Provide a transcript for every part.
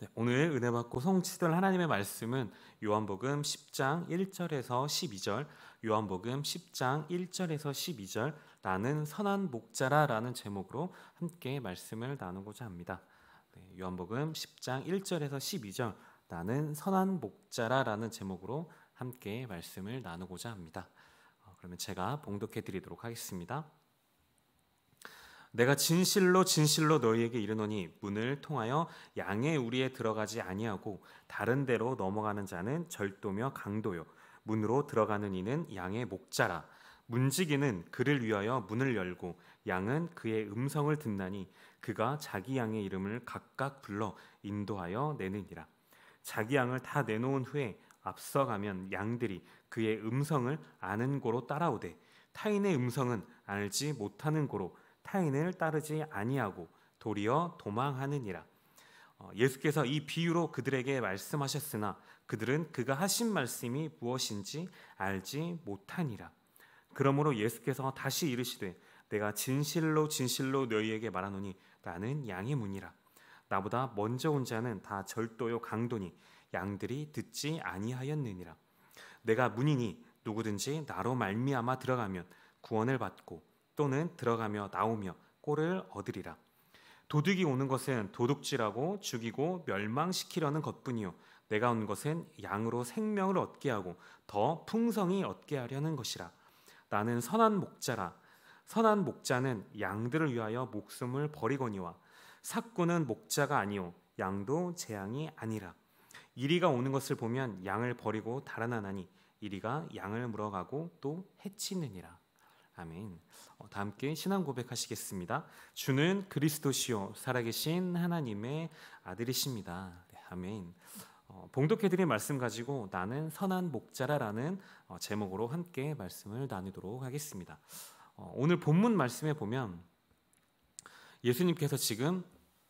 네, 오늘 은혜 받고 성취될 하나님의 말씀은 요한복음 10장 1절에서 12절, 요한복음 10장 1절에서 12절 나는 선한 목자라라는 제목으로 함께 말씀을 나누고자 합니다. 네, 요한복음 10장 1절에서 12절 나는 선한 목자라라는 제목으로 함께 말씀을 나누고자 합니다. 어, 그러면 제가 봉독해 드리도록 하겠습니다. 내가 진실로 진실로 너희에게 이르노니 문을 통하여 양의 우리에 들어가지 아니하고 다른 데로 넘어가는 자는 절도며 강도요 문으로 들어가는 이는 양의 목자라 문지기는 그를 위하여 문을 열고 양은 그의 음성을 듣나니 그가 자기 양의 이름을 각각 불러 인도하여 내느니라 자기 양을 다 내놓은 후에 앞서가면 양들이 그의 음성을 아는 고로 따라오되 타인의 음성은 알지 못하는 고로 타인을 따르지 아니하고 도리어 도망하느니라. 어, 예수께서 이 비유로 그들에게 말씀하셨으나 그들은 그가 하신 말씀이 무엇인지 알지 못하니라. 그러므로 예수께서 다시 이르시되 내가 진실로 진실로 너희에게 말하노니 나는 양의 문이라. 나보다 먼저 온 자는 다 절도요 강도니 양들이 듣지 아니하였느니라. 내가 문이니 누구든지 나로 말미암아 들어가면 구원을 받고 또는 들어가며 나오며 꼴을 얻으리라. 도둑이 오는 것은 도둑질하고 죽이고 멸망시키려는 것뿐이요 내가 온 것은 양으로 생명을 얻게 하고 더 풍성히 얻게 하려는 것이라. 나는 선한 목자라. 선한 목자는 양들을 위하여 목숨을 버리거니와 사꾼은 목자가 아니오 양도 재앙이 아니라. 이리가 오는 것을 보면 양을 버리고 달아나나니 이리가 양을 물어가고 또 해치느니라. 아멘. 어, 다 함께 신앙 고백하시겠습니다. 주는 그리스도시요 살아계신 하나님의 아들이십니다. 네, 아멘. 어, 봉독해드린 말씀 가지고 나는 선한 목자라라는 어, 제목으로 함께 말씀을 나누도록 하겠습니다. 어, 오늘 본문 말씀에 보면 예수님께서 지금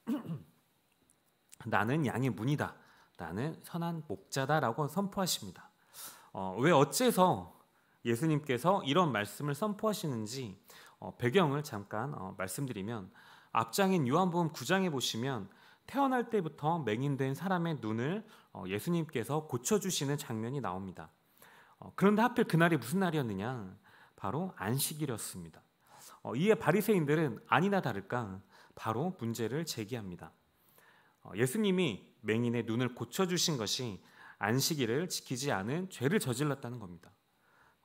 나는 양의 문이다. 나는 선한 목자다라고 선포하십니다. 어, 왜 어째서 예수님께서 이런 말씀을 선포하시는지 어, 배경을 잠깐 어, 말씀드리면 앞장인 요한복음 9장에 보시면 태어날 때부터 맹인된 사람의 눈을 어, 예수님께서 고쳐주시는 장면이 나옵니다. 그런데 하필 그날이 무슨 날이었느냐? 바로 안식일이었습니다. 이에 바리새인들은 아니나 다를까 바로 문제를 제기합니다. 예수님이 맹인의 눈을 고쳐주신 것이 안식일을 지키지 않은 죄를 저질렀다는 겁니다.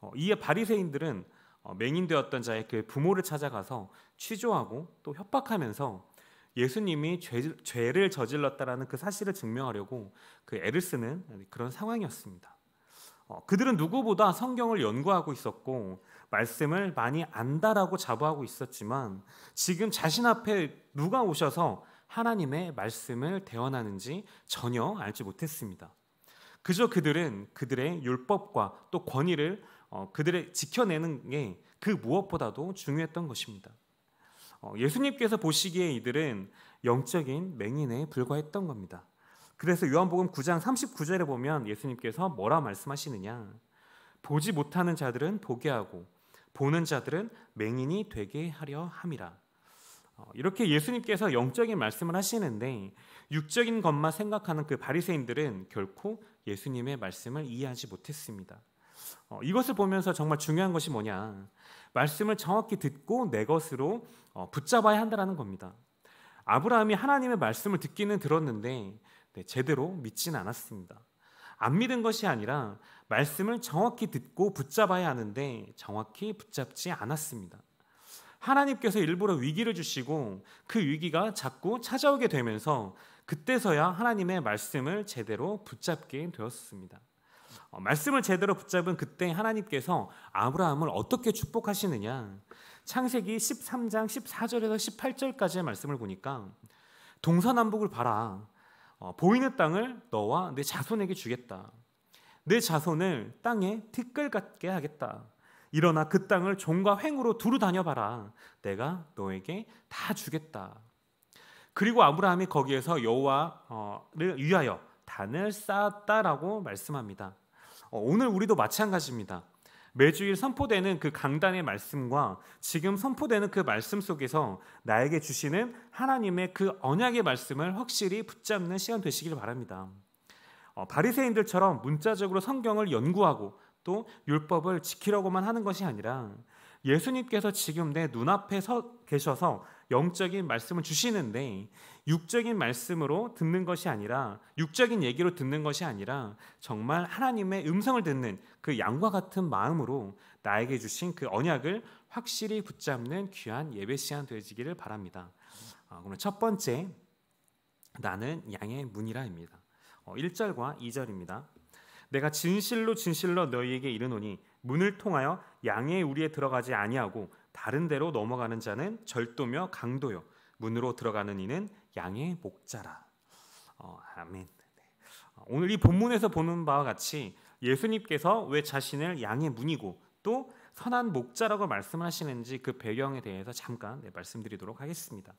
어, 이에 바리새인들은 어, 맹인되었던 자의 그 부모를 찾아가서 취조하고 또 협박하면서 예수님이 죄, 를 저질렀다라는 그 사실을 증명하려고 그 애를 쓰는 그런 상황이었습니다. 어, 그들은 누구보다 성경을 연구하고 있었고 말씀을 많이 안다라고 자부하고 있었지만 지금 자신 앞에 누가 오셔서 하나님의 말씀을 대원하는지 전혀 알지 못했습니다. 그저 그들은 그들의 율법과 또 권위를 어, 그들의 지켜내는 게 그 무엇보다도 중요했던 것입니다. 어, 예수님께서 보시기에 이들은 영적인 맹인에 불과했던 겁니다. 그래서 요한복음 9장 39절에 보면 예수님께서 뭐라 말씀하시느냐? 보지 못하는 자들은 보게 하고 보는 자들은 맹인이 되게 하려 함이라. 어, 이렇게 예수님께서 영적인 말씀을 하시는데 육적인 것만 생각하는 그 바리새인들은 결코 예수님의 말씀을 이해하지 못했습니다. 어, 이것을 보면서 정말 중요한 것이 뭐냐? 말씀을 정확히 듣고 내 것으로 어, 붙잡아야 한다라는 겁니다. 아브라함이 하나님의 말씀을 듣기는 들었는데 네, 제대로 믿지는 않았습니다. 안 믿은 것이 아니라 말씀을 정확히 듣고 붙잡아야 하는데 정확히 붙잡지 않았습니다. 하나님께서 일부러 위기를 주시고 그 위기가 자꾸 찾아오게 되면서 그때서야 하나님의 말씀을 제대로 붙잡게 되었습니다. 어, 말씀을 제대로 붙잡은 그때 하나님께서 아브라함을 어떻게 축복하시느냐. 창세기 13장 14절에서 18절까지의 말씀을 보니까 동서남북을 봐라. 어, 보이는 땅을 너와 내 자손에게 주겠다. 내 자손을 땅에 티끌 같게 하겠다. 일어나 그 땅을 종과 횡으로 두루 다녀봐라. 내가 너에게 다 주겠다. 그리고 아브라함이 거기에서 여호와를 위하여 단을 쌓았다라고 말씀합니다. 어, 오늘 우리도 마찬가지입니다. 매주일 선포되는 그 강단의 말씀과 지금 선포되는 그 말씀 속에서 나에게 주시는 하나님의 그 언약의 말씀을 확실히 붙잡는 시간 되시길 바랍니다. 어, 바리새인들처럼 문자적으로 성경을 연구하고 또 율법을 지키려고만 하는 것이 아니라 예수님께서 지금 내 눈앞에 서 계셔서 영적인 말씀을 주시는데 육적인 말씀으로 듣는 것이 아니라 육적인 얘기로 듣는 것이 아니라 정말 하나님의 음성을 듣는 그 양과 같은 마음으로 나에게 주신 그 언약을 확실히 붙잡는 귀한 예배 시간 되시기를 바랍니다. 어, 그럼 첫 번째 나는 양의 문이라입니다. 어, 1절과 2절입니다. 내가 진실로 진실로 너희에게 이르노니 문을 통하여 양의 우리에 들어가지 아니하고 다른 데로 넘어가는 자는 절도며 강도요 문으로 들어가는 이는 양의 목자라. 어, 아멘. 네. 어, 오늘 이 본문에서 보는 바와 같이 예수님께서 왜 자신을 양의 문이고 또 선한 목자라고 말씀하시는지 그 배경에 대해서 잠깐 네, 말씀드리도록 하겠습니다.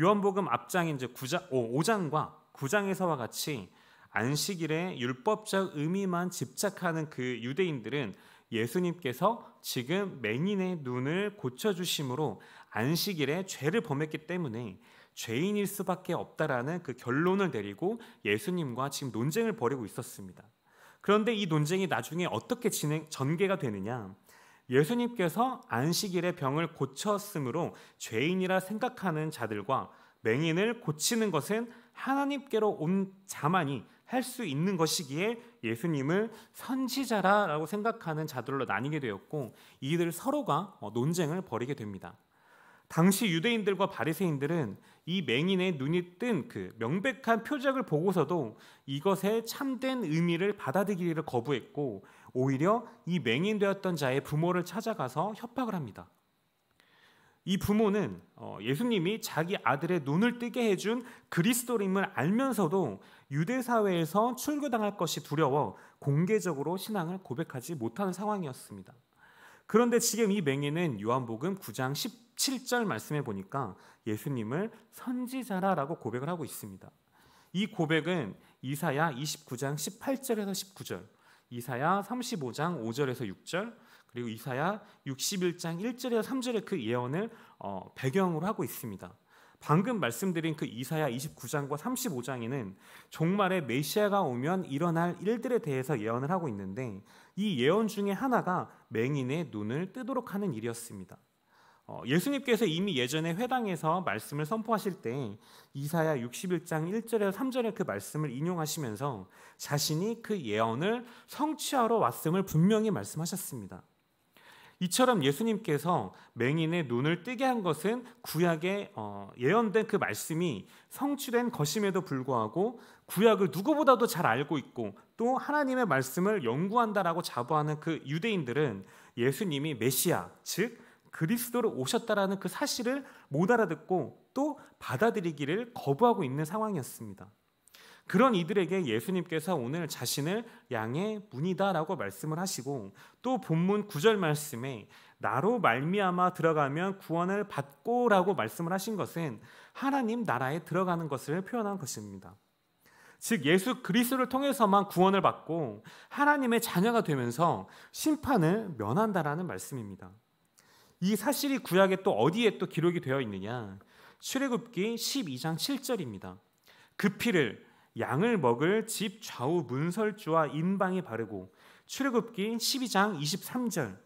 요한복음 앞장 이제 9장, 5장과 9장에서와 같이 안식일의 율법적 의미만 집착하는 그 유대인들은 예수님께서 지금 맹인의 눈을 고쳐주심으로 안식일에 죄를 범했기 때문에 죄인일 수밖에 없다라는 그 결론을 내리고 예수님과 지금 논쟁을 벌이고 있었습니다. 그런데 이 논쟁이 나중에 어떻게 진행 전개가 되느냐? 예수님께서 안식일에 병을 고쳤으므로 죄인이라 생각하는 자들과 맹인을 고치는 것은 하나님께로 온 자만이 할 수 있는 것이기에 예수님을 선지자라라고 생각하는 자들로 나뉘게 되었고 이들 서로가 어, 논쟁을 벌이게 됩니다. 당시 유대인들과 바리새인들은 이 맹인의 눈이 뜬 그 명백한 표적을 보고서도 이것의 참된 의미를 받아들이기를 거부했고 오히려 이 맹인 되었던 자의 부모를 찾아가서 협박을 합니다. 이 부모는 어, 예수님이 자기 아들의 눈을 뜨게 해준 그리스도임을 알면서도 유대 사회에서 출교당할 것이 두려워 공개적으로 신앙을 고백하지 못하는 상황이었습니다. 그런데 지금 이 맹인은 요한복음 9장 17절 말씀해 보니까 예수님을 선지자라라고 고백을 하고 있습니다. 이 고백은 이사야 29장 18절에서 19절 이사야 35장 5절에서 6절 그리고 이사야 61장 1절에서 3절의 그 예언을 어, 배경으로 하고 있습니다. 방금 말씀드린 그 이사야 29장과 35장에는 종말에 메시아가 오면 일어날 일들에 대해서 예언을 하고 있는데 이 예언 중에 하나가 맹인의 눈을 뜨도록 하는 일이었습니다. 어, 예수님께서 이미 예전에 회당에서 말씀을 선포하실 때 이사야 61장 1절에서 3절에그 말씀을 인용하시면서 자신이 그 예언을 성취하러 왔음을 분명히 말씀하셨습니다. 이처럼 예수님께서 맹인의 눈을 뜨게 한 것은 구약의 어, 예언된 그 말씀이 성취된 것임에도 불구하고 구약을 누구보다도 잘 알고 있고 또 하나님의 말씀을 연구한다라고 자부하는 그 유대인들은 예수님이 메시아 즉 그리스도를 오셨다라는 그 사실을 못 알아듣고 또 받아들이기를 거부하고 있는 상황이었습니다. 그런 이들에게 예수님께서 오늘 자신을 양의 문이다라고 말씀을 하시고 또 본문 9절 말씀에 나로 말미암아 들어가면 구원을 받고라고 말씀을 하신 것은 하나님 나라에 들어가는 것을 표현한 것입니다. 즉 예수 그리스도를 통해서만 구원을 받고 하나님의 자녀가 되면서 심판을 면한다라는 말씀입니다. 이 사실이 구약에 또 어디에 또 기록이 되어 있느냐? 출애굽기 12장 7절입니다. 그 피를 양을 먹을 집 좌우 문설주와 인방에 바르고 출애굽기 12장 23절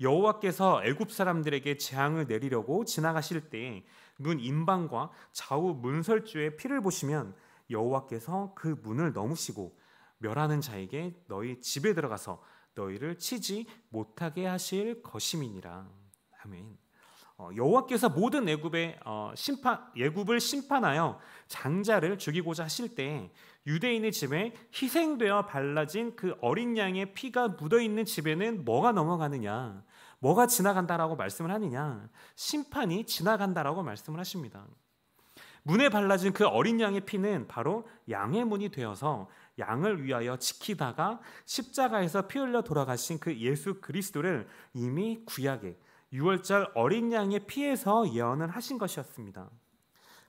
여호와께서 애굽 사람들에게 재앙을 내리려고 지나가실 때눈 인방과 좌우 문설주의 피를 보시면 여호와께서 그 문을 넘으시고 멸하는 자에게 너희 집에 들어가서 너희를 치지 못하게 하실 것임이니라. 아멘. 어, 여호와께서 모든 애굽의 어, 심판 애굽을 심판하여 장자를 죽이고자 하실 때 유대인의 집에 희생되어 발라진 그 어린 양의 피가 묻어 있는 집에는 뭐가 넘어가느냐? 뭐가 지나간다라고 말씀을 하느냐? 심판이 지나간다라고 말씀을 하십니다. 문에 발라진 그 어린 양의 피는 바로 양의 문이 되어서 양을 위하여 지키다가 십자가에서 피 흘려 돌아가신 그 예수 그리스도를 이미 구약에 유월절 어린 양의 피에서 예언을 하신 것이었습니다.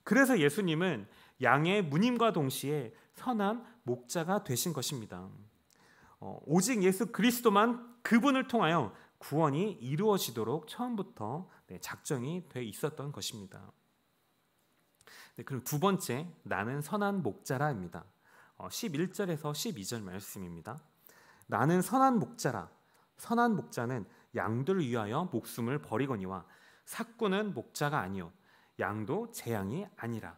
그래서 예수님은 양의 무님과 동시에 선한 목자가 되신 것입니다. 어, 오직 예수 그리스도만 그분을 통하여 구원이 이루어지도록 처음부터 네, 작정이 돼 있었던 것입니다. 네, 그럼 두 번째 나는 선한 목자라입니다. 어, 11절에서 12절 말씀입니다. 나는 선한 목자라. 선한 목자는 양들을 위하여 목숨을 버리거니와 삭꾼은 목자가 아니요 양도 재앙이 아니라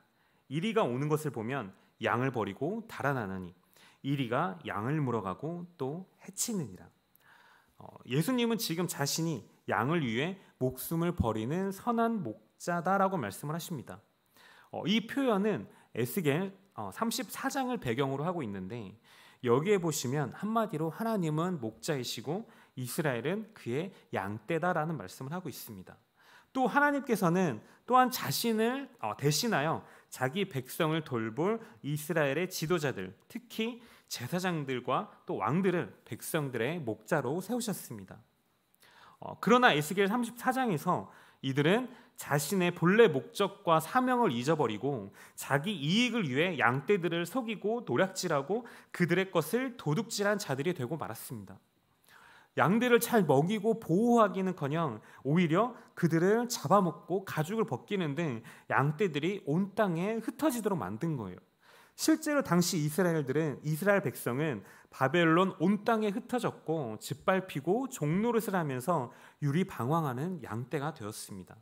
이리가 오는 것을 보면 양을 버리고 달아나나니 이리가 양을 물어가고 또 해치느니라. 어, 예수님은 지금 자신이 양을 위해 목숨을 버리는 선한 목자다라고 말씀을 하십니다. 어, 이 표현은 에스겔 34장을 어, 배경으로 하고 있는데 여기에 보시면 한마디로 하나님은 목자이시고 이스라엘은 그의 양떼다라는 말씀을 하고 있습니다. 또 하나님께서는 또한 자신을 어, 대신하여 자기 백성을 돌볼 이스라엘의 지도자들, 특히 제사장들과 또 왕들을 백성들의 목자로 세우셨습니다. 어, 그러나 에스겔 34장에서 이들은 자신의 본래 목적과 사명을 잊어버리고 자기 이익을 위해 양떼들을 속이고 노략질하고 그들의 것을 도둑질한 자들이 되고 말았습니다. 양들을 잘 먹이고 보호하기는커녕 오히려 그들을 잡아먹고 가죽을 벗기는 등 양떼들이 온 땅에 흩어지도록 만든 거예요. 실제로 당시 이스라엘들은 이스라엘 백성은 바벨론 온 땅에 흩어졌고 짓밟히고 종노릇을 하면서 유리방황하는 양떼가 되었습니다.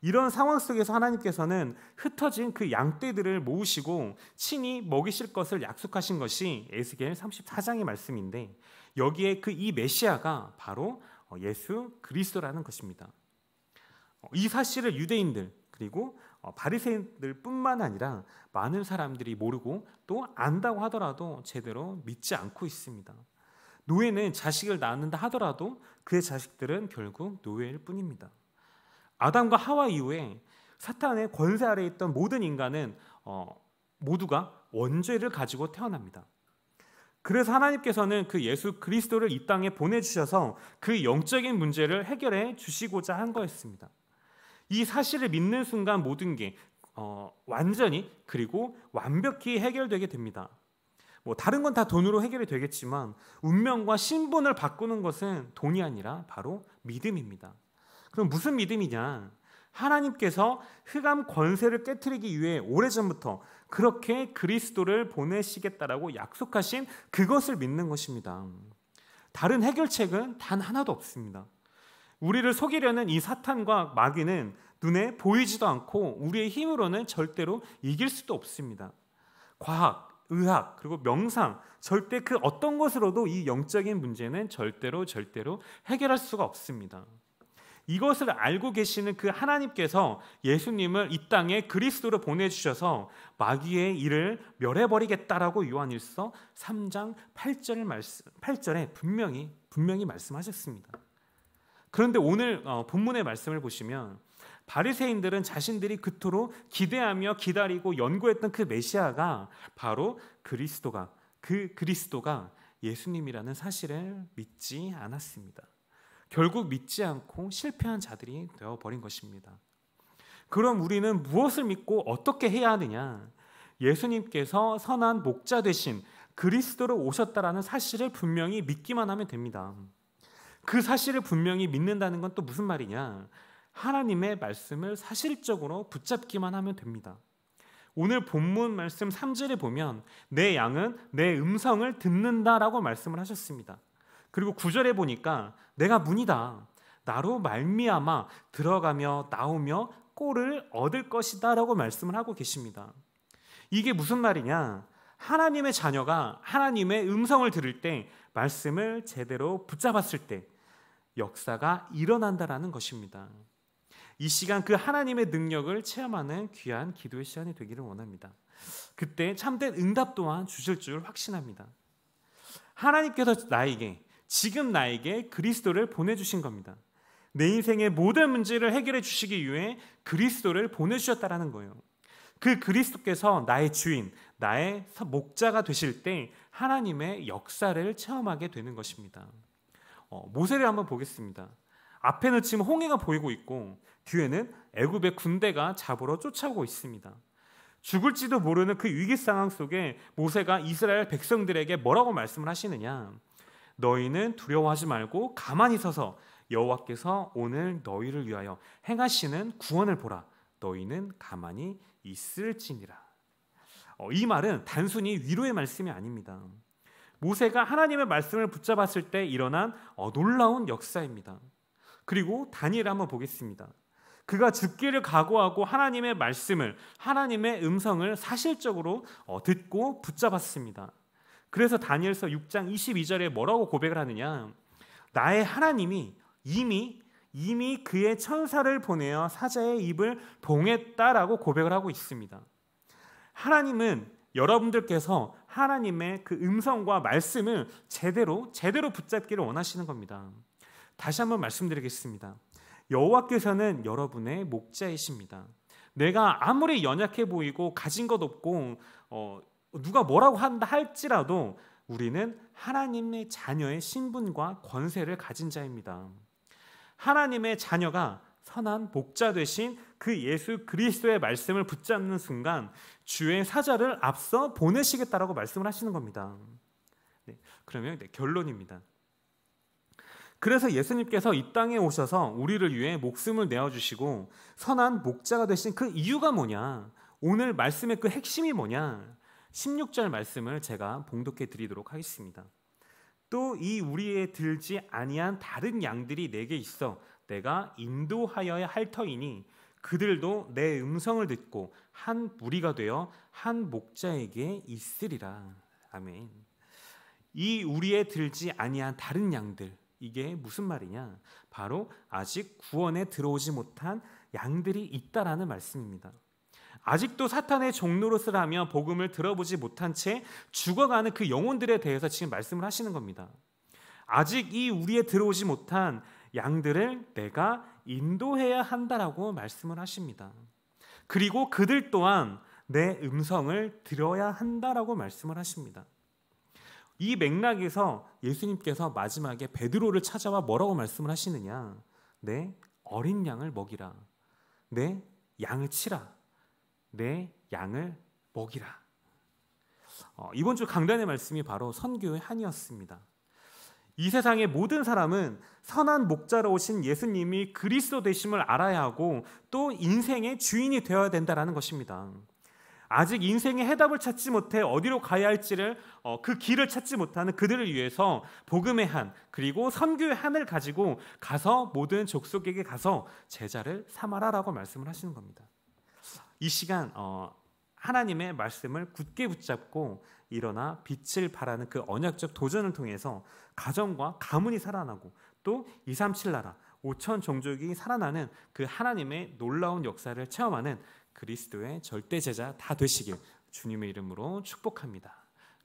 이런 상황 속에서 하나님께서는 흩어진 그 양떼들을 모으시고 친히 먹이실 것을 약속하신 것이 에스겔 34장의 말씀인데 여기에 그 이 메시아가 바로 어, 예수 그리스도라는 것입니다. 어, 이 사실을 유대인들 그리고 어, 바리새인들뿐만 아니라 많은 사람들이 모르고 또 안다고 하더라도 제대로 믿지 않고 있습니다. 노예는 자식을 낳는다 하더라도 그의 자식들은 결국 노예일 뿐입니다. 아담과 하와 이후에 사탄의 권세 아래 있던 모든 인간은 모두가 원죄를 가지고 태어납니다. 그래서 하나님께서는 그 예수 그리스도를 이 땅에 보내주셔서 그 영적인 문제를 해결해 주시고자 한 거였습니다. 이 사실을 믿는 순간 모든 게 어, 완전히 그리고 완벽히 해결되게 됩니다. 뭐 다른 건 다 돈으로 해결이 되겠지만 운명과 신분을 바꾸는 것은 돈이 아니라 바로 믿음입니다. 그럼 무슨 믿음이냐? 하나님께서 흑암 권세를 깨뜨리기 위해 오래전부터 그렇게 그리스도를 보내시겠다라고 약속하신 그것을 믿는 것입니다. 다른 해결책은 단 하나도 없습니다. 우리를 속이려는 이 사탄과 마귀는 눈에 보이지도 않고 우리의 힘으로는 절대로 이길 수도 없습니다. 과학, 의학, 그리고 명상, 절대 그 어떤 것으로도 이 영적인 문제는 절대로 절대로 해결할 수가 없습니다. 이것을 알고 계시는 그 하나님께서 예수님을 이 땅에 그리스도로 보내주셔서 마귀의 일을 멸해버리겠다라고 요한일서 3장 8절 말씀, 8절에 분명히 분명히 말씀하셨습니다. 그런데 오늘 어, 본문의 말씀을 보시면 바리새인들은 자신들이 그토록 기대하며 기다리고 연구했던 그 메시아가 바로 그리스도가 그 그리스도가 예수님이라는 사실을 믿지 않았습니다. 결국 믿지 않고 실패한 자들이 되어버린 것입니다. 그럼 우리는 무엇을 믿고 어떻게 해야 하느냐? 예수님께서 선한 목자 되신 그리스도로 오셨다라는 사실을 분명히 믿기만 하면 됩니다. 그 사실을 분명히 믿는다는 건 또 무슨 말이냐? 하나님의 말씀을 사실적으로 붙잡기만 하면 됩니다. 오늘 본문 말씀 3절에 보면 내 양은 내 음성을 듣는다라고 말씀을 하셨습니다. 그리고 구절에 보니까 내가 문이다. 나로 말미암아 들어가며 나오며 꼴을 얻을 것이다라고 말씀을 하고 계십니다. 이게 무슨 말이냐? 하나님의 자녀가 하나님의 음성을 들을 때 말씀을 제대로 붙잡았을 때 역사가 일어난다라는 것입니다. 이 시간 그 하나님의 능력을 체험하는 귀한 기도의 시간이 되기를 원합니다. 그때 참된 응답 또한 주실 줄 확신합니다. 하나님께서 나에게 지금 나에게 그리스도를 보내주신 겁니다. 내 인생의 모든 문제를 해결해 주시기 위해 그리스도를 보내주셨다라는 거예요. 그 그리스도께서 나의 주인, 나의 목자가 되실 때 하나님의 역사를 체험하게 되는 것입니다. 어, 모세를 한번 보겠습니다. 앞에는 지금 홍해가 보이고 있고 뒤에는 애굽의 군대가 잡으러 쫓아오고 있습니다. 죽을지도 모르는 그 위기 상황 속에 모세가 이스라엘 백성들에게 뭐라고 말씀을 하시느냐? 너희는 두려워하지 말고 가만히 서서 여호와께서 오늘 너희를 위하여 행하시는 구원을 보라. 너희는 가만히 있을지니라. 어, 이 말은 단순히 위로의 말씀이 아닙니다. 모세가 하나님의 말씀을 붙잡았을 때 일어난 어, 놀라운 역사입니다. 그리고 다니엘 한번 보겠습니다. 그가 죽기를 각오하고 하나님의 말씀을 하나님의 음성을 사실적으로 어, 듣고 붙잡았습니다. 그래서 다니엘서 6장 22절에 뭐라고 고백을 하느냐? 나의 하나님이 이미 이미 그의 천사를 보내어 사자의 입을 봉했다라고 고백을 하고 있습니다. 하나님은 여러분들께서 하나님의 그 음성과 말씀을 제대로 제대로 붙잡기를 원하시는 겁니다. 다시 한번 말씀드리겠습니다. 여호와께서는 여러분의 목자이십니다. 내가 아무리 연약해 보이고 가진 것 없고 어, 누가 뭐라고 한다 할지라도 우리는 하나님의 자녀의 신분과 권세를 가진 자입니다. 하나님의 자녀가 선한 목자 되신 그 예수 그리스도의 말씀을 붙잡는 순간 주의 사자를 앞서 보내시겠다라고 말씀을 하시는 겁니다. 네, 그러면 네, 결론입니다. 그래서 예수님께서 이 땅에 오셔서 우리를 위해 목숨을 내어주시고 선한 목자가 되신 그 이유가 뭐냐? 오늘 말씀의 그 핵심이 뭐냐? 16절 말씀을 제가 봉독해 드리도록 하겠습니다. 또 이 우리에 들지 아니한 다른 양들이 내게 있어 내가 인도하여야 할 터이니 그들도 내 음성을 듣고 한 무리가 되어 한 목자에게 있으리라. 아멘. 이 우리에 들지 아니한 다른 양들 이게 무슨 말이냐? 바로 아직 구원에 들어오지 못한 양들이 있다라는 말씀입니다. 아직도 사탄의 종노릇을하며 복음을 들어보지 못한 채 죽어가는 그 영혼들에 대해서 지금 말씀을 하시는 겁니다. 아직 이 우리에 들어오지 못한 양들을 내가 인도해야 한다라고 말씀을 하십니다. 그리고 그들 또한 내 음성을 들어야 한다라고 말씀을 하십니다. 이 맥락에서 예수님께서 마지막에 베드로를 찾아와 뭐라고 말씀을 하시느냐? 내 네, 어린 양을 먹이라. 내 네, 양을 치라. 내 양을 먹이라. 어, 이번 주 강단의 말씀이 바로 선교의 한이었습니다. 이 세상의 모든 사람은 선한 목자로 오신 예수님이 그리스도 되심을 알아야 하고 또 인생의 주인이 되어야 된다라는 것입니다. 아직 인생의 해답을 찾지 못해 어디로 가야 할지를 어, 그 길을 찾지 못하는 그들을 위해서 복음의 한 그리고 선교의 한을 가지고 가서 모든 족속에게 가서 제자를 삼아라라고 말씀을 하시는 겁니다. 이 시간 어, 하나님의 말씀을 굳게 붙잡고 일어나 빛을 바라는 그 언약적 도전을 통해서 가정과 가문이 살아나고 또 2, 3, 7 나라 5천 종족이 살아나는 그 하나님의 놀라운 역사를 체험하는 그리스도의 절대 제자 다 되시길 주님의 이름으로 축복합니다.